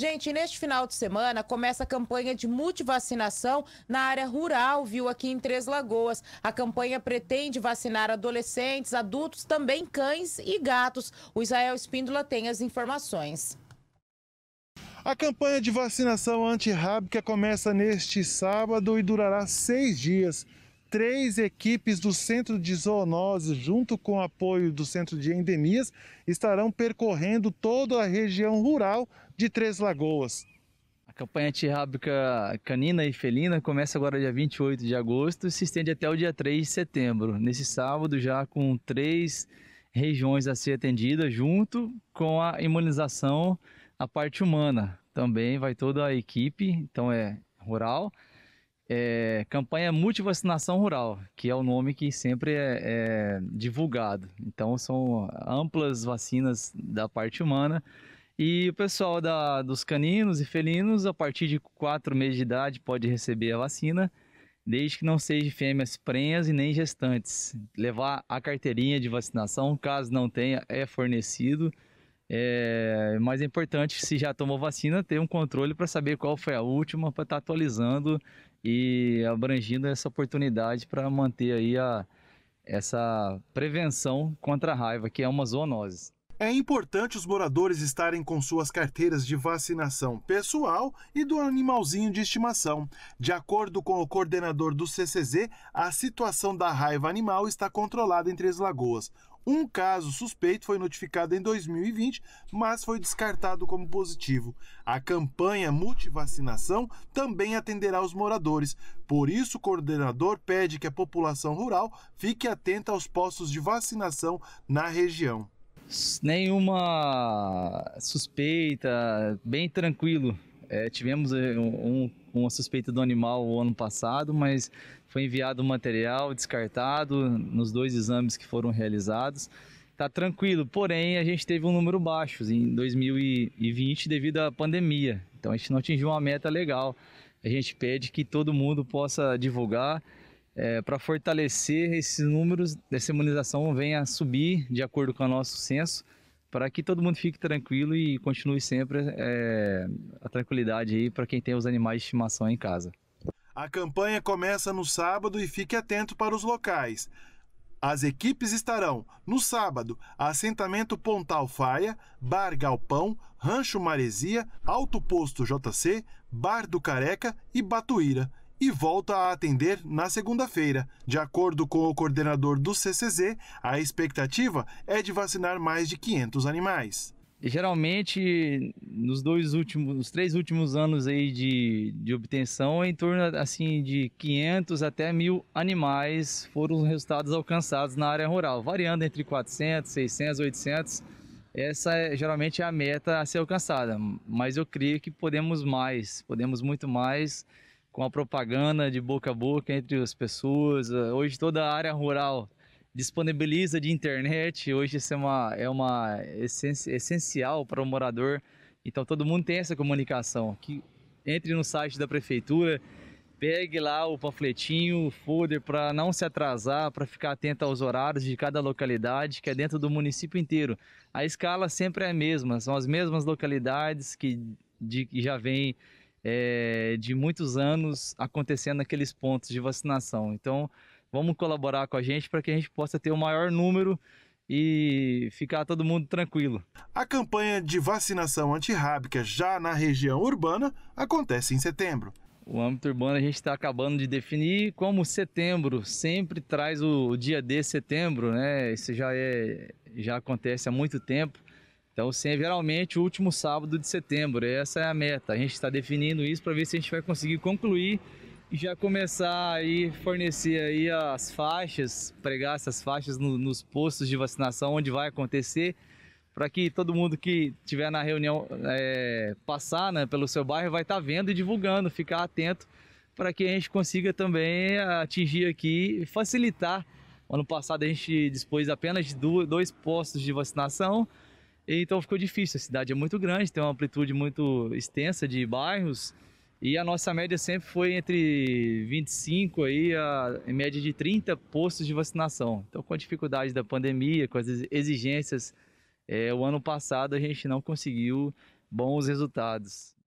Gente, neste final de semana começa a campanha de multivacinação na área rural, viu, aqui em Três Lagoas. A campanha pretende vacinar adolescentes, adultos, também cães e gatos. O Israel Espíndola tem as informações. A campanha de vacinação antirrábica começa neste sábado e durará seis dias três equipes do Centro de Zoonoses, junto com o apoio do Centro de Endemias, estarão percorrendo toda a região rural de Três Lagoas. A campanha antirrábica canina e felina começa agora dia 28 de agosto e se estende até o dia 3 de setembro. Nesse sábado, já com três regiões a ser atendidas, junto com a imunização, a parte humana. Também vai toda a equipe, então é rural, é, campanha Multivacinação Rural, que é o nome que sempre é, é, divulgado. Então, são amplas vacinas da parte humana. E o pessoal da, dos caninos e felinos, a partir de quatro meses de idade, pode receber a vacina, desde que não seja fêmeas prenhas e nem gestantes. Levar a carteirinha de vacinação, caso não tenha, é fornecido. É, mas é importante, se já tomou vacina, ter um controle para saber qual foi a última, para estar tá atualizando e abrangindo essa oportunidade para manter aí a, essa prevenção contra a raiva, que é uma zoonose. É importante os moradores estarem com suas carteiras de vacinação pessoal e do animalzinho de estimação. De acordo com o coordenador do CCZ, a situação da raiva animal está controlada em Três Lagoas. Um caso suspeito foi notificado em 2020, mas foi descartado como positivo. A campanha multivacinação também atenderá os moradores. Por isso, o coordenador pede que a população rural fique atenta aos postos de vacinação na região. Nenhuma suspeita, bem tranquilo é, tivemos eh, um, uma suspeita do animal o ano passado, mas foi enviado material descartado nos dois exames que foram realizados. está tranquilo, porém a gente teve um número baixo em 2020 devido à pandemia. Então a gente não atingiu uma meta legal. A gente pede que todo mundo possa divulgar é, eh, para fortalecer esses números dessa imunização venha a subir de acordo com o nosso censo para que todo mundo fique tranquilo e continue sempre é, a tranquilidade aí para quem tem os animais de estimação em casa. A campanha começa no sábado e fique atento para os locais. As equipes estarão, no sábado, assentamento Pontal Faia, Bar Galpão, Rancho Maresia, Alto Posto JC, Bar do Careca e Batuíra e volta a atender na segunda-feira. De acordo com o coordenador do CCZ, a expectativa é de vacinar mais de 500 animais. Geralmente, nos dois últimos, nos três últimos anos aí de, de obtenção, em torno assim de 500 até 1.000 animais foram os resultados alcançados na área rural, variando entre 400, 600, 800. Essa é, geralmente é a meta a ser alcançada, mas eu creio que podemos mais, podemos muito mais com a propaganda de boca a boca entre as pessoas. Eh, hoje toda a área rural disponibiliza de internet, hoje isso é uma, é uma essencial para o morador. Então todo mundo tem essa comunicação. Que entre no site da prefeitura, pegue lá o panfletinho, o folder para não se atrasar, para ficar atento aos horários de cada localidade, que é dentro do município inteiro. A escala sempre é a mesma, são as mesmas localidades que, de, que já vem é, de muitos anos acontecendo naqueles pontos de vacinação. Então, vamos colaborar com a gente para que a gente possa ter o maior número e ficar todo mundo tranquilo. A campanha de vacinação antirrábica já na região urbana acontece em setembro. O âmbito urbano a gente está acabando de definir, como setembro sempre traz o, dia de setembro, né? Isso já é já acontece há muito tempo. Então, sim, é geralmente o último sábado de setembro. Essa é a meta. A gente está definindo isso para ver se a gente vai conseguir concluir e já começar aí fornecer aí as faixas, pregar essas faixas no, nos postos de vacinação onde vai acontecer, para que todo mundo que tiver na reunião é, passar, né, pelo seu bairro vai estar tá vendo e divulgando, ficar atento para que a gente consiga também atingir aqui e facilitar. Ano passado a gente dispôs apenas de dois postos de vacinação. Então ficou difícil. A cidade é muito grande, tem uma amplitude muito extensa de bairros. E a nossa média sempre foi entre 25 aí a em média de 30 postos de vacinação. Então, com a dificuldade da pandemia, com as exigências, é, o ano passado a gente não conseguiu bons resultados.